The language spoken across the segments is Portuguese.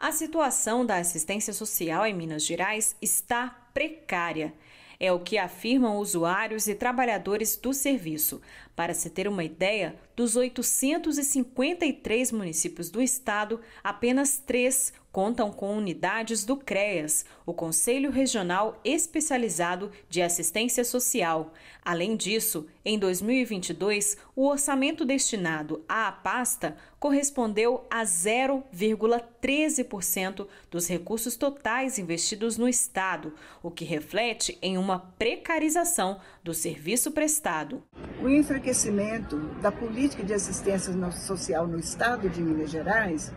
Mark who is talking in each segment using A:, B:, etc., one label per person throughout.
A: A situação da assistência social em Minas Gerais está precária. É o que afirmam usuários e trabalhadores do serviço. Para se ter uma ideia, dos 853 municípios do estado, apenas três contam com unidades do CREAS, o Conselho Regional Especializado de Assistência Social. Além disso, em 2022, o orçamento destinado à pasta correspondeu a 0,13% dos recursos totais investidos no Estado, o que reflete em uma precarização do serviço prestado. O enfraquecimento da política de assistência social no Estado de Minas Gerais,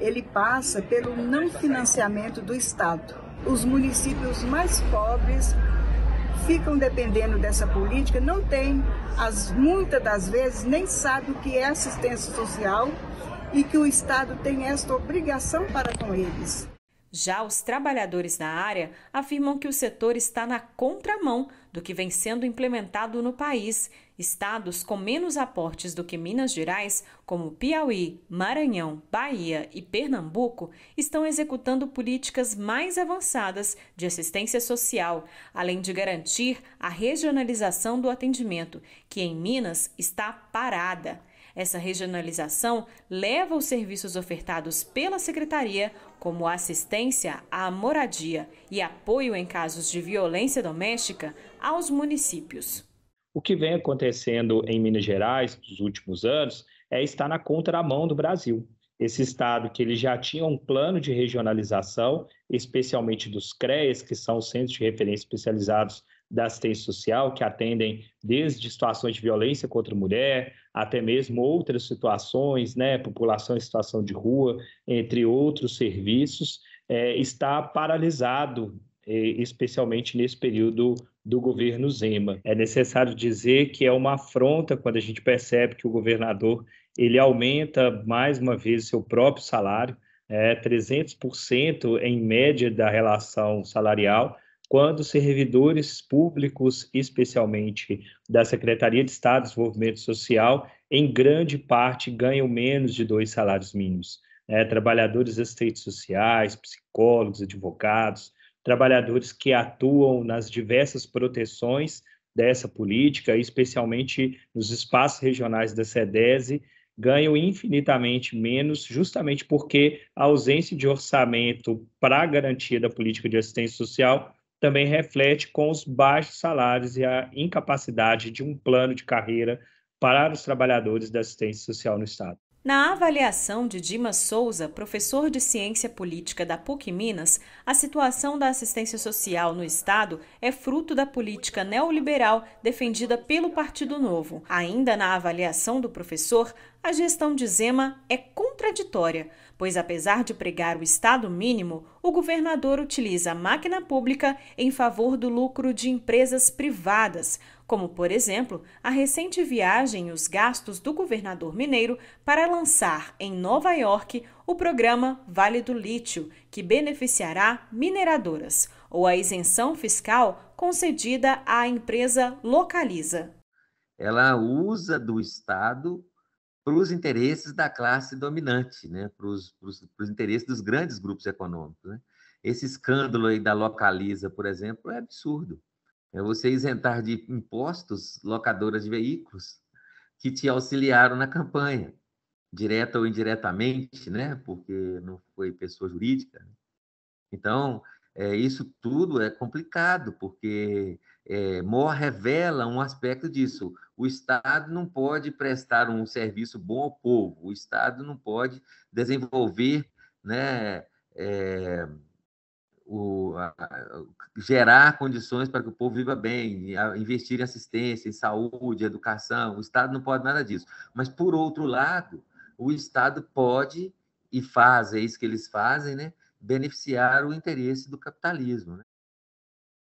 A: ele passa pelo pelo não financiamento do Estado. Os municípios mais pobres ficam dependendo dessa política, não tem, as, muitas das vezes, nem sabe o que é assistência social e que o Estado tem esta obrigação para com eles. Já os trabalhadores na área afirmam que o setor está na contramão do que vem sendo implementado no país. Estados com menos aportes do que Minas Gerais, como Piauí, Maranhão, Bahia e Pernambuco, estão executando políticas mais avançadas de assistência social, além de garantir a regionalização do atendimento, que em Minas está parada. Essa regionalização leva os serviços ofertados pela Secretaria, como assistência à moradia e apoio em casos de violência doméstica, aos municípios.
B: O que vem acontecendo em Minas Gerais nos últimos anos é estar na contramão do Brasil esse estado que ele já tinha um plano de regionalização, especialmente dos CREAs, que são os centros de referência especializados da assistência social, que atendem desde situações de violência contra a mulher, até mesmo outras situações, né, população em situação de rua, entre outros serviços, é, está paralisado, é, especialmente nesse período do governo Zema. É necessário dizer que é uma afronta quando a gente percebe que o governador ele aumenta mais uma vez seu próprio salário, é, 300% em média da relação salarial, quando servidores públicos, especialmente da Secretaria de Estado de Desenvolvimento Social, em grande parte ganham menos de dois salários mínimos. Né? Trabalhadores assistentes sociais, psicólogos, advogados, trabalhadores que atuam nas diversas proteções dessa política, especialmente nos espaços regionais da SEDESE, ganham infinitamente menos, justamente porque a ausência de orçamento para a garantia da política de assistência social também reflete com os baixos salários e a incapacidade de um plano de carreira para os trabalhadores da assistência social no Estado.
A: Na avaliação de Dimas Souza, professor de Ciência Política da PUC Minas, a situação da assistência social no Estado é fruto da política neoliberal defendida pelo Partido Novo. Ainda na avaliação do professor, a gestão de Zema é contraditória, pois apesar de pregar o Estado mínimo, o governador utiliza a máquina pública em favor do lucro de empresas privadas, como, por exemplo, a recente viagem e os gastos do governador mineiro para lançar em Nova York o programa Vale do Lítio, que beneficiará mineradoras, ou a isenção fiscal concedida à empresa Localiza.
C: Ela usa do Estado para os interesses da classe dominante, né? para os interesses dos grandes grupos econômicos. Né? Esse escândalo aí da Localiza, por exemplo, é absurdo. É você isentar de impostos locadoras de veículos que te auxiliaram na campanha, direta ou indiretamente, né? porque não foi pessoa jurídica. Né? Então, é, isso tudo é complicado, porque é, eh, Mor revela um aspecto disso. O Estado não pode prestar um serviço bom ao povo, o Estado não pode desenvolver, né, é, o, a, gerar condições para que o povo viva bem, investir em assistência, em saúde, educação, o Estado não pode nada disso. Mas, por outro lado, o Estado pode e faz, é isso que eles fazem, né? beneficiar o interesse do capitalismo. Né?